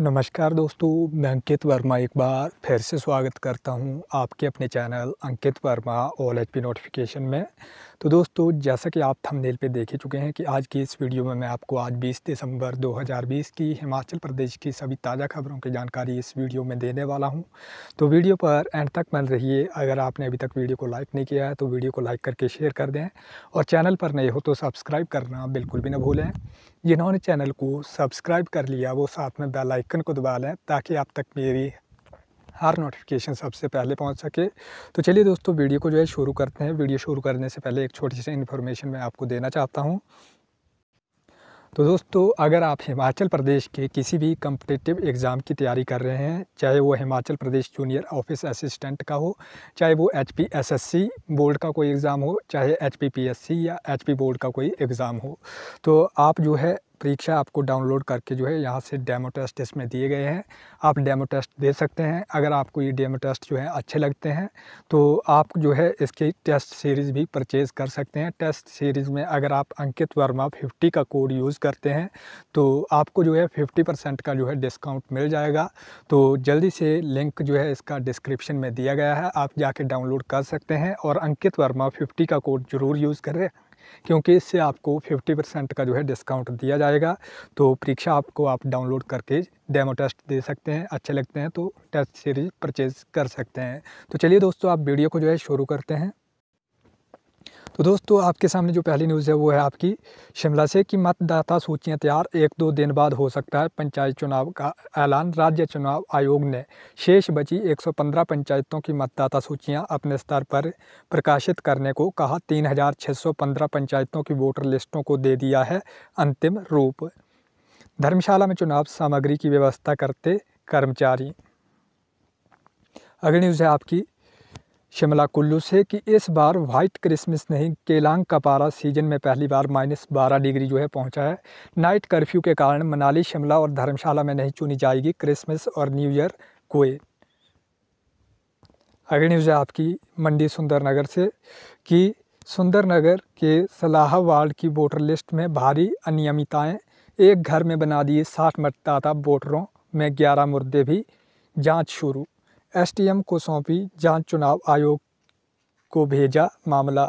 नमस्कार दोस्तों मैं अंकित वर्मा एक बार फिर से स्वागत करता हूं आपके अपने channel Ankit Verma all H P notification में तो दोस्तों जैसा कि आप थंबनेल पे देख ही चुके हैं कि आज की इस वीडियो में मैं आपको आज 20 दिसंबर 2020 की हिमाचल प्रदेश की सभी ताज़ा खबरों की जानकारी इस वीडियो में देने वाला हूँ तो वीडियो पर एंड तक बन रहिए अगर आपने अभी तक वीडियो को लाइक नहीं किया है तो वीडियो को लाइक करके शेयर कर दें और चैनल पर नए हो तो सब्सक्राइब करना बिल्कुल भी ना भूलें जिन्होंने चैनल को सब्सक्राइब कर लिया वो साथ में बेल आइकन को दबा लें ताकि आप तक मेरी हर नोटिफिकेशन सबसे पहले पहुंच सके तो चलिए दोस्तों वीडियो को जो है शुरू करते हैं वीडियो शुरू करने से पहले एक छोटी सी इन्फॉर्मेशन मैं आपको देना चाहता हूं तो दोस्तों अगर आप हिमाचल प्रदेश के किसी भी कम्पटिटिव एग्ज़ाम की तैयारी कर रहे हैं चाहे वो Himachal Pradesh junior office assistant का हो चाहे वो H P S S C board का कोई एग्ज़ाम हो चाहे H P P S C या एच पी बोर्ड का कोई एग्ज़ाम हो तो आप जो है परीक्षा आपको डाउनलोड करके जो है यहाँ से डेमो टेस्ट इसमें दिए गए हैं आप डेमो टेस्ट दे सकते हैं अगर आपको ये डेमो टेस्ट जो है अच्छे लगते हैं तो आप जो है इसके टेस्ट सीरीज़ भी परचेज़ कर सकते हैं टेस्ट सीरीज़ में अगर आप अंकित वर्मा फिफ्टी का कोड यूज़ करते हैं तो आपको जो है फिफ्टी परसेंट का जो है डिस्काउंट मिल जाएगा तो जल्दी से लिंक जो है इसका डिस्क्रिप्शन में दिया गया है आप जाके डाउनलोड कर सकते हैं और अंकित वर्मा फिफ्टी का कोड ज़रूर यूज़ करें क्योंकि इससे आपको 50 परसेंट का जो है डिस्काउंट दिया जाएगा तो परीक्षा आपको आप डाउनलोड करके डेमो टेस्ट दे सकते हैं अच्छे लगते हैं तो टेस्ट सीरीज परचेज़ कर सकते हैं तो चलिए दोस्तों आप वीडियो को जो है शुरू करते हैं तो दोस्तों आपके सामने जो पहली न्यूज़ है वो है आपकी शिमला से कि मतदाता सूचियाँ तैयार एक दो दिन बाद हो सकता है पंचायत चुनाव का ऐलान राज्य चुनाव आयोग ने शेष बची 115 पंचायतों की मतदाता सूचियाँ अपने स्तर पर प्रकाशित करने को कहा 3615 पंचायतों की वोटर लिस्टों को दे दिया है अंतिम रूप धर्मशाला में चुनाव सामग्री की व्यवस्था करते कर्मचारी अगली न्यूज़ है आपकी शिमला कुल्लू से कि इस बार वाइट क्रिसमस नहीं केलांग का पारा सीजन में पहली बार माइनस बारह डिग्री जो है पहुंचा है नाइट कर्फ्यू के कारण मनाली शिमला और धर्मशाला में नहीं चुनी जाएगी क्रिसमस और न्यू ईयर कोए अगली न्यूज़ है आपकी मंडी सुंदरनगर से कि सुंदरनगर के सलाह वार्ड की वोटर लिस्ट में भारी अनियमितएँ एक घर में बना दिए साठ मतदाता वोटरों में ग्यारह मुर्दे भी जाँच शुरू एसडीएम को सौंपी जांच चुनाव आयोग को भेजा मामला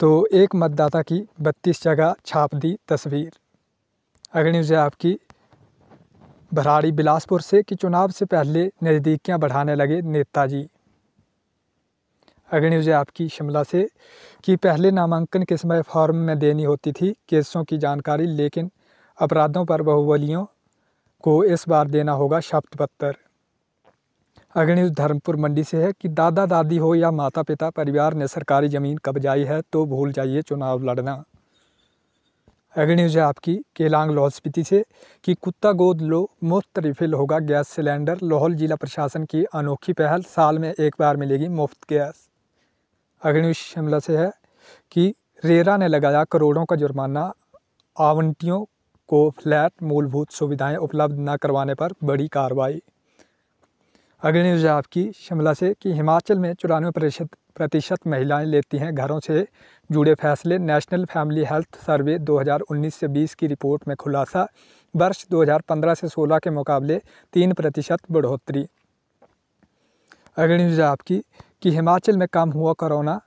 तो एक मतदाता की बत्तीस जगह छाप दी तस्वीर अगली न्यूज़ है आपकी भराड़ी बिलासपुर से कि चुनाव से पहले नज़दीकियां बढ़ाने लगे नेताजी अगली न्यूज़ है आपकी शिमला से कि पहले नामांकन के समय फॉर्म में देनी होती थी केसों की जानकारी लेकिन अपराधों पर बहुबलियों को इस बार देना होगा शपथ पत्र अग्नि धर्मपुर मंडी से है कि दादा दादी हो या माता पिता परिवार ने सरकारी ज़मीन कब्जाई है तो भूल जाइए चुनाव लड़ना अगली न्यूज है आपकी केलांग लाहौल स्पीति से कि कुत्ता गोद लो मुफ्त रिफिल होगा गैस सिलेंडर लाहौल जिला प्रशासन की अनोखी पहल साल में एक बार मिलेगी मुफ्त गैस अग्नि शिमला से है कि रेरा ने लगाया करोड़ों का जुर्माना आवंटियों को फ्लैट मूलभूत सुविधाएं उपलब्ध न करवाने पर बड़ी कार्रवाई अगली न्यूज़ आपकी शिमला से कि हिमाचल में चौरानवे प्रतिशत प्रतिशत महिलाएँ लेती हैं घरों से जुड़े फैसले नेशनल फैमिली हेल्थ सर्वे 2019 से 20 की रिपोर्ट में खुलासा वर्ष 2015 से 16 के मुकाबले तीन प्रतिशत बढ़ोतरी अगली न्यूज़ आपकी कि हिमाचल में कम हुआ कोरोना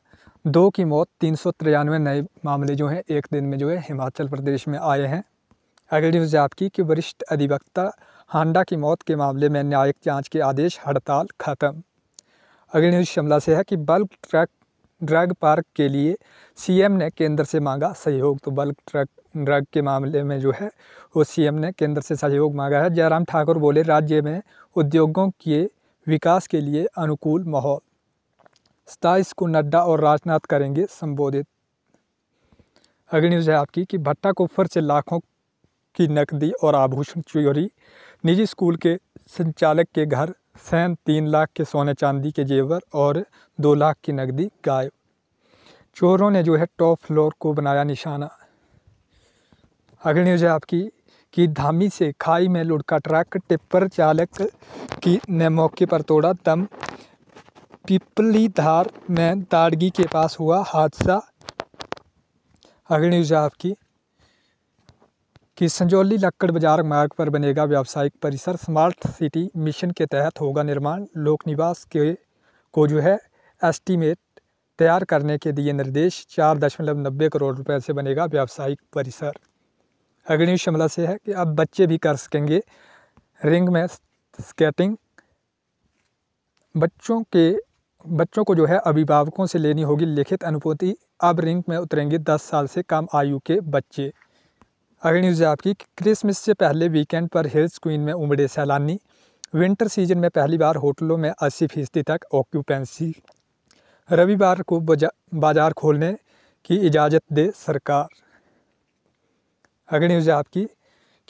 दो की मौत तीन नए मामले जो हैं एक दिन में जो है हिमाचल प्रदेश में आए हैं अगली न्यूज़ आपकी कि वरिष्ठ अधिवक्ता हांडा की मौत के मामले में न्यायिक जांच के आदेश हड़ताल खत्म अगली न्यूज़ शिमला से है कि बल्क ट्रक ड्रग पार्क के लिए सीएम ने केंद्र से मांगा सहयोग तो बल्क ट्रक ड्रग के मामले में जो है वो सीएम ने केंद्र से सहयोग मांगा है जयराम ठाकुर बोले राज्य में उद्योगों के विकास के लिए अनुकूल माहौल सताईस को नड्डा और राजनाथ करेंगे संबोधित अगली न्यूज़ है आपकी कि भट्टा को फिर से लाखों की नकदी और आभूषण चोरी निजी स्कूल के संचालक के घर सैन तीन लाख के सोने चांदी के जेवर और दो लाख की नकदी गायब चोरों ने जो है टॉप फ्लोर को बनाया निशाना अगली न्यूज है आपकी कि धामी से खाई में लुढ़का ट्रक टिप्पर चालक की ने मौके पर तोड़ा दम पिपली धार में दाड़गी के पास हुआ हादसा अगली न्यूज है आपकी कि संजौली लक्कड़ बाजार मार्ग पर बनेगा व्यावसायिक परिसर स्मार्ट सिटी मिशन के तहत होगा निर्माण लोक निवास के को जो है एस्टीमेट तैयार करने के दिए निर्देश चार दशमलव नब्बे करोड़ रुपए से बनेगा व्यावसायिक परिसर अग्निव शिमला से है कि अब बच्चे भी कर सकेंगे रिंग में स्केटिंग बच्चों के बच्चों को जो है अभिभावकों से लेनी होगी लिखित अनुपूति अब रिंग में उतरेंगे दस साल से कम आयु के बच्चे अगली न्यूज़ है आपकी क्रिसमस से पहले वीकेंड पर हिल्स क्वीन में उमड़े सैलानी विंटर सीजन में पहली बार होटलों में अस्सी फीसदी तक ऑक्यूपेंसी रविवार को बाजार खोलने की इजाज़त दे सरकार अगली न्यूज़ है आपकी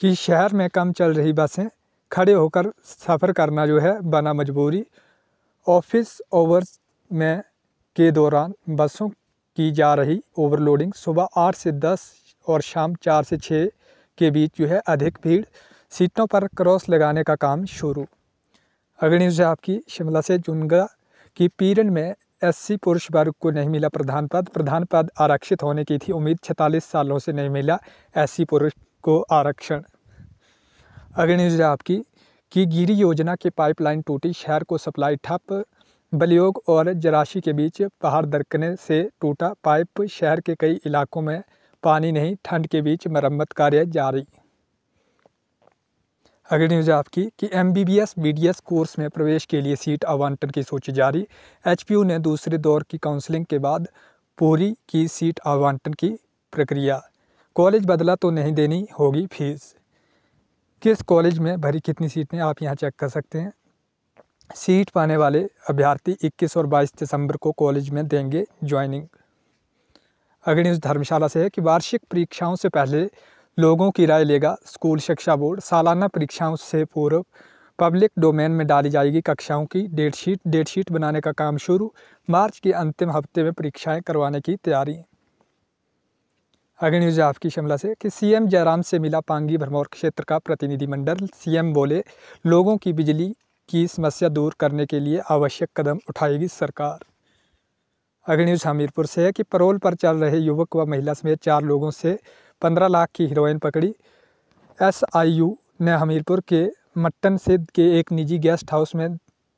कि शहर में कम चल रही बसें खड़े होकर सफ़र करना जो है बना मजबूरी ऑफिस ओवर्स में के दौरान बसों की जा रही ओवरलोडिंग सुबह आठ से दस और शाम चार से छः के बीच जो है अधिक भीड़ सीटों पर क्रॉस लगाने का काम शुरू अगली न्यूज़ है आपकी शिमला से जुनगा की पीरन में एससी पुरुष वर्ग को नहीं मिला प्रधान पद प्रधान पद आरक्षित होने की थी उम्मीद छतालीस सालों से नहीं मिला एससी पुरुष को आरक्षण अगली न्यूज़ है आपकी कि गिरी योजना की पाइपलाइन टूटी शहर को सप्लाई ठप बलियोग और जराशी के बीच पहाड़ दरकने से टूटा पाइप शहर के कई इलाकों में पानी नहीं ठंड के बीच मरम्मत कार्य जारी अगली न्यूज़ आपकी कि M B B S B D S course में प्रवेश के लिए सीट आवंटन की सूची जारी एच पी यू ने दूसरे दौर की काउंसलिंग के बाद पूरी की सीट आवंटन की प्रक्रिया कॉलेज बदला तो नहीं देनी होगी फीस किस कॉलेज में भरी कितनी सीटें आप यहाँ चेक कर सकते हैं सीट पाने वाले अभ्यर्थी 21 और 22 दिसंबर को कॉलेज में देंगे ज्वाइनिंग अग्नि धर्मशाला से है कि वार्षिक परीक्षाओं से पहले लोगों की राय लेगा स्कूल शिक्षा बोर्ड सालाना परीक्षाओं से पूर्व पब्लिक डोमेन में डाली जाएगी कक्षाओं की डेट शीट डेट शीट बनाने का काम शुरू मार्च के अंतिम हफ्ते में परीक्षाएं करवाने की तैयारी अगली न्यूज आपकी शिमला से कि सीएम जयराम से मिला पांगी भरमौर क्षेत्र का प्रतिनिधिमंडल सीएम बोले लोगों की बिजली की समस्या दूर करने के लिए आवश्यक कदम उठाएगी सरकार अगर न्यूज हमीरपुर से है कि परोल पर चल रहे युवक व महिला समेत चार लोगों से पंद्रह लाख की हीरोइन पकड़ी एस ने हमीरपुर के मट्टन सिद्ध के एक निजी गेस्ट हाउस में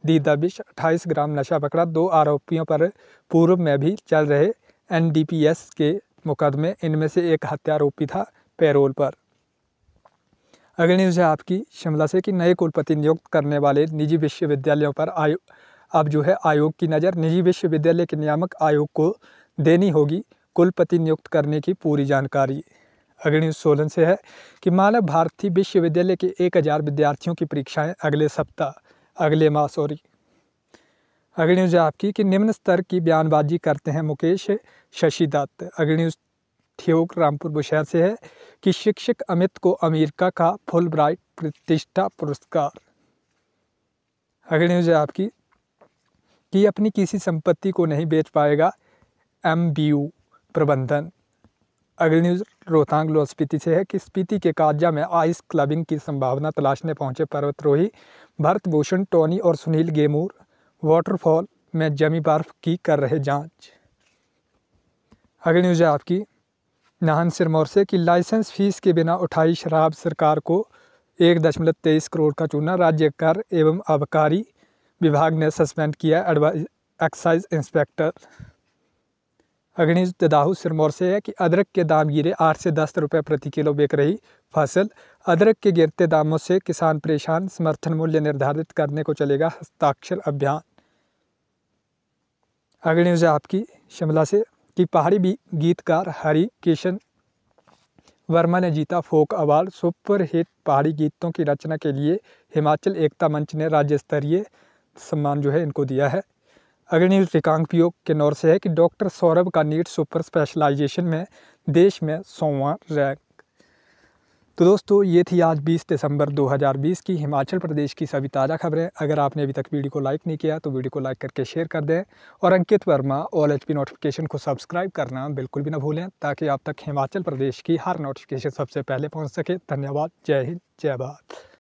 दी दबिश अट्ठाईस ग्राम नशा पकड़ा दो आरोपियों पर पूर्व में भी चल रहे एनडीपीएस के मुकदमे इनमें से एक हत्यारोपी था पैरोल पर अगली न्यूज़ है आपकी शिमला से कि नए कुलपति नियुक्त करने वाले निजी विश्वविद्यालयों पर आयु अब जो है आयोग की नज़र निजी विश्वविद्यालय के नियामक आयोग को देनी होगी कुलपति नियुक्त करने की पूरी जानकारी अग्रणी सोलन से है कि मानव भारती विश्वविद्यालय के एक हज़ार विद्यार्थियों की परीक्षाएं अगले सप्ताह अगले माह सॉरी अग्रणी न्यूज आपकी कि निम्न स्तर की बयानबाजी करते हैं मुकेश शशि दत्त अग्रणी न्यूज रामपुर बुशहर से है कि शिक्षक अमित को अमेरिका का फुल ब्राइट प्रतिष्ठा पुरस्कार अगली न्यूज आपकी कि अपनी किसी संपत्ति को नहीं बेच पाएगा एम बी यू प्रबंधन अगली न्यूज़ रोहतांग लो स्पीति से है कि स्पीति के काजा में आइस क्लबिंग की संभावना तलाशने पहुंचे पर्वतरोही भरत भूषण टोनी और सुनील गेमूर वाटरफॉल में जमी बर्फ की कर रहे जांच अगली न्यूज़ है आपकी नाहन सिरमौर से कि लाइसेंस फीस के बिना उठाई शराब सरकार को एक दशमलव तेईस करोड़ का चूना राज्य कर एवं आबकारी विभाग ने सस्पेंड किया एडवाइज एक्साइज इंस्पेक्टर अग्निश ददाहू सिरमौर से है कि अदरक के दाम गिरे आठ से दस रुपये प्रति किलो बेच रही फसल अदरक के गिरते दामों से किसान परेशान समर्थन मूल्य निर्धारित करने को चलेगा हस्ताक्षर अभियान अगली न्यूज आपकी शिमला से कि पहाड़ी भी गीतकार हरि किशन वर्मा ने जीता फोक अवार्ड सुपर हिट पहाड़ी गीतों की रचना के लिए हिमाचल एकता मंच ने राज्य स्तरीय सम्मान जो है इनको दिया है अग्रणी श्रीकांक के नौर से है कि डॉक्टर सौरभ का नीट सुपर स्पेशलाइजेशन में देश में सोवा रैंक तो दोस्तों ये थी आज 20 दिसंबर 2020 की हिमाचल प्रदेश की सभी ताज़ा खबरें अगर आपने अभी तक वीडियो को लाइक नहीं किया तो वीडियो को लाइक करके शेयर कर दें और Ankit Verma all H notification को सब्सक्राइब करना बिल्कुल भी ना भूलें ताकि आप तक हिमाचल प्रदेश की हर नोटिफिकेशन सबसे पहले पहुँच सके धन्यवाद जय हिंद जय भारत